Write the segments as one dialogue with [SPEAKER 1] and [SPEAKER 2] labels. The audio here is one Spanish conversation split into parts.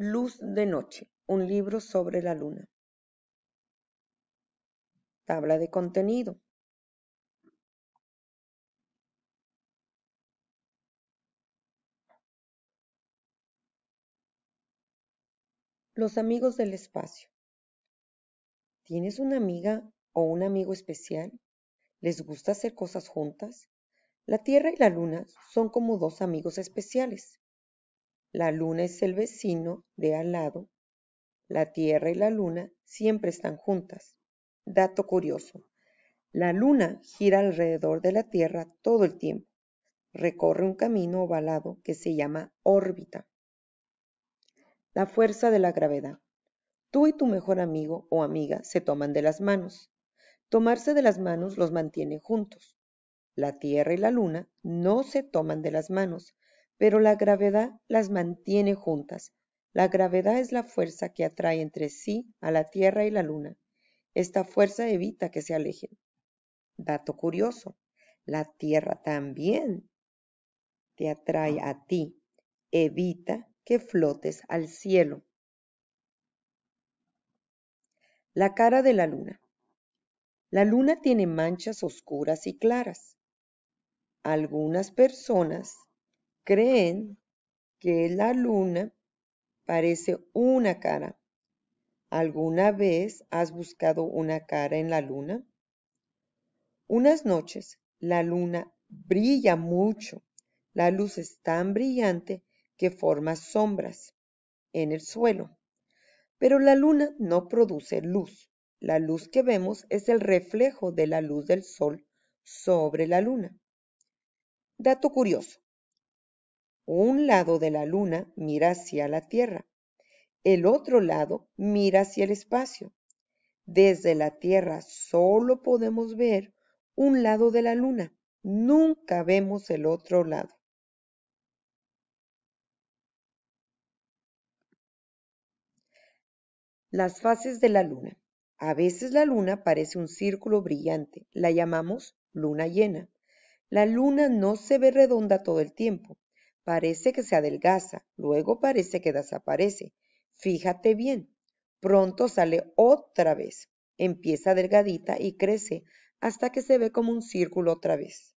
[SPEAKER 1] Luz de noche, un libro sobre la luna. Tabla de contenido. Los amigos del espacio. ¿Tienes una amiga o un amigo especial? ¿Les gusta hacer cosas juntas? La Tierra y la Luna son como dos amigos especiales. La luna es el vecino de al lado. La Tierra y la luna siempre están juntas. Dato curioso. La luna gira alrededor de la Tierra todo el tiempo. Recorre un camino ovalado que se llama órbita. La fuerza de la gravedad. Tú y tu mejor amigo o amiga se toman de las manos. Tomarse de las manos los mantiene juntos. La Tierra y la Luna no se toman de las manos, pero la gravedad las mantiene juntas. La gravedad es la fuerza que atrae entre sí a la Tierra y la Luna. Esta fuerza evita que se alejen. Dato curioso, la Tierra también te atrae a ti, evita que flotes al cielo. La cara de la Luna. La Luna tiene manchas oscuras y claras. Algunas personas creen que la luna parece una cara. ¿Alguna vez has buscado una cara en la luna? Unas noches la luna brilla mucho. La luz es tan brillante que forma sombras en el suelo. Pero la luna no produce luz. La luz que vemos es el reflejo de la luz del sol sobre la luna. Dato curioso. Un lado de la luna mira hacia la Tierra, el otro lado mira hacia el espacio. Desde la Tierra solo podemos ver un lado de la luna, nunca vemos el otro lado. Las fases de la luna. A veces la luna parece un círculo brillante, la llamamos luna llena. La luna no se ve redonda todo el tiempo, Parece que se adelgaza, luego parece que desaparece. Fíjate bien, pronto sale otra vez. Empieza delgadita y crece hasta que se ve como un círculo otra vez.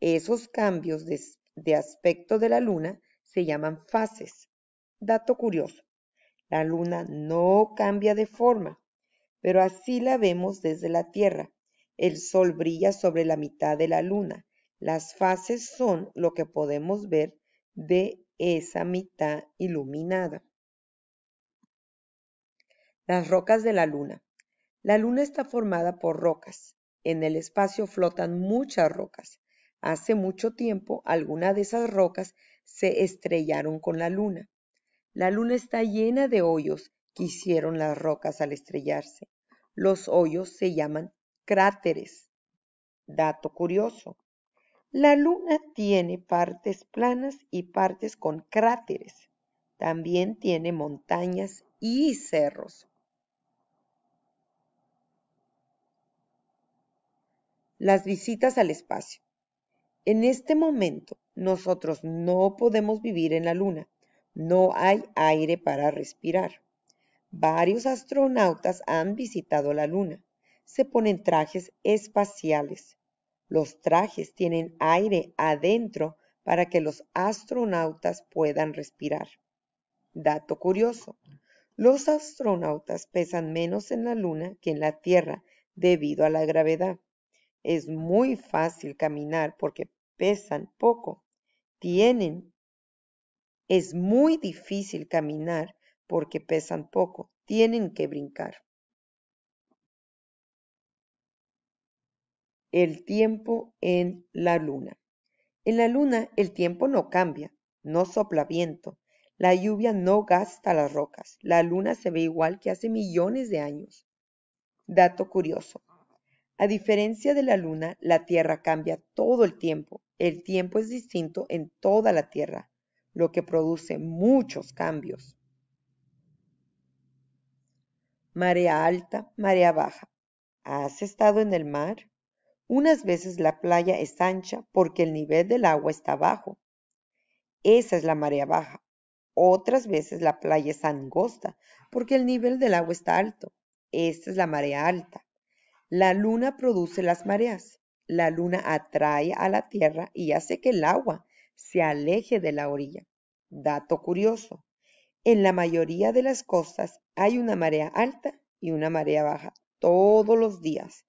[SPEAKER 1] Esos cambios de, aspecto de la luna se llaman fases. Dato curioso, la luna no cambia de forma, pero así la vemos desde la Tierra. El sol brilla sobre la mitad de la luna. Las fases son lo que podemos ver de esa mitad iluminada. Las rocas de la luna. La luna está formada por rocas. En el espacio flotan muchas rocas. Hace mucho tiempo algunas de esas rocas se estrellaron con la luna. La luna está llena de hoyos que hicieron las rocas al estrellarse. Los hoyos se llaman cráteres. Dato curioso, la Luna tiene partes planas y partes con cráteres. También tiene montañas y cerros. Las visitas al espacio. En este momento, nosotros no podemos vivir en la Luna. No hay aire para respirar. Varios astronautas han visitado la Luna. Se ponen trajes espaciales los trajes tienen aire adentro para que los astronautas puedan respirar. Dato curioso, los astronautas pesan menos en la Luna que en la Tierra debido a la gravedad. Es muy fácil caminar porque pesan poco. Tienen. Es muy difícil caminar porque pesan poco. Tienen que brincar. el tiempo en la luna. En la luna el tiempo no cambia, no sopla viento, la lluvia no gasta las rocas, la luna se ve igual que hace millones de años. Dato curioso. A diferencia de la luna, la Tierra cambia todo el tiempo. El tiempo es distinto en toda la Tierra, lo que produce muchos cambios. Marea alta, marea baja. ¿Has estado en el mar? Unas veces la playa es ancha porque el nivel del agua está bajo. Esa es la marea baja. Otras veces la playa es angosta porque el nivel del agua está alto. Esta es la marea alta. La luna produce las mareas. La luna atrae a la tierra y hace que el agua se aleje de la orilla. Dato curioso. En la mayoría de las costas hay una marea alta y una marea baja todos los días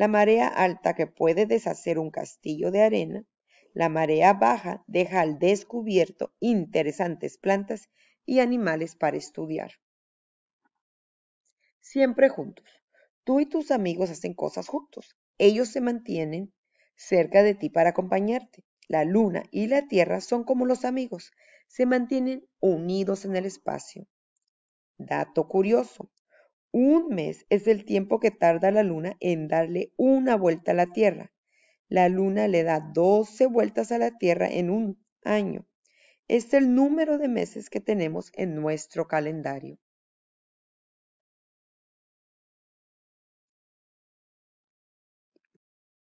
[SPEAKER 1] la marea alta que puede deshacer un castillo de arena, la marea baja deja al descubierto interesantes plantas y animales para estudiar. Siempre juntos. Tú y tus amigos hacen cosas juntos. Ellos se mantienen cerca de ti para acompañarte. La luna y la tierra son como los amigos. Se mantienen unidos en el espacio. Dato curioso. Un mes es el tiempo que tarda la luna en darle una vuelta a la Tierra. La luna le da 12 vueltas a la Tierra en un año. es el número de meses que tenemos en nuestro calendario.